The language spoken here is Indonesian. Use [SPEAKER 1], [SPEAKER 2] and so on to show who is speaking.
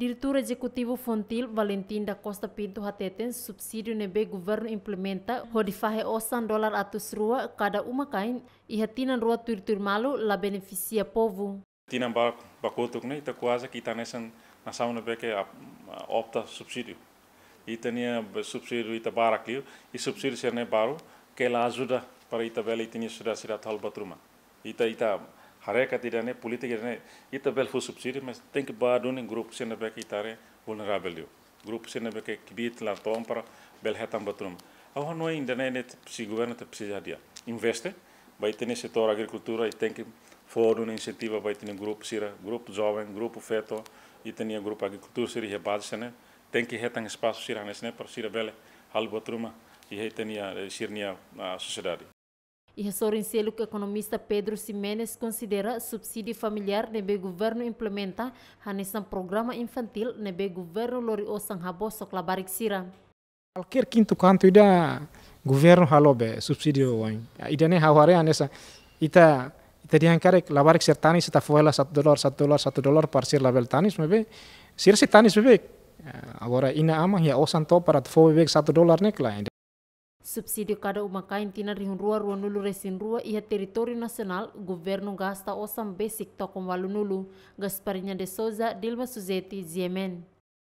[SPEAKER 1] Diretor Executivo Fontil Valentim da Costa Pinto hateten subsídio nebe governo implementa hodifahe osan dólar atus rua cada uma kain e hatinan rua turtur malu la beneficia povo.
[SPEAKER 2] Tinan ba bakotuk ne ita kuasa kita nesan nasau nebe ke ah, ah, opta subsídio. Ita nia subsídio ita barakliu e subsídio ne baru que la ajuda para ita bela ita nia sudah sirat hal batruma. Ita ita Hareka tidak ne politik ne ita bel subsidi mas think badun in grup sene be ki tare vulnerable dio grup sene be ke kibit la tompra bel hetam batrum aho no ainda ne net si gubernur si precisa dia investe baik ini sektor agrikultura, agricultura e tem for um incentivo vai ter grup grupo sira grupo jovem grup feto e tem um ya grupo agricultura sira e base sene tem que sira nesse ne para sira bel hal batruma e aí tem sirnia sosedari.
[SPEAKER 1] E Ressorencelo que economista Pedro Simenes considera subsidi familiar nebe governo implementa hanesan programa infantil nebe governo lori osan habosok soklabarik sira.
[SPEAKER 3] Qualquer quinto canto ida governo halobe subsídio wain. Ida ne haware hanesa ita ita diangkarek labarik sir tanis ita fuela satu dolar satu dolar satu dolar par sir label tanis mebe sir si tanis eh, Agora ina amang ya osan to parat fo satu dolar nek lah.
[SPEAKER 1] Subsidi cada uma caentina rihun rua rua nulu resin rua ia teritori nasional, governo gasta osam basic tokon walu nulu. Gasparinha de Souza, Dilma Suzeti, Ziemen.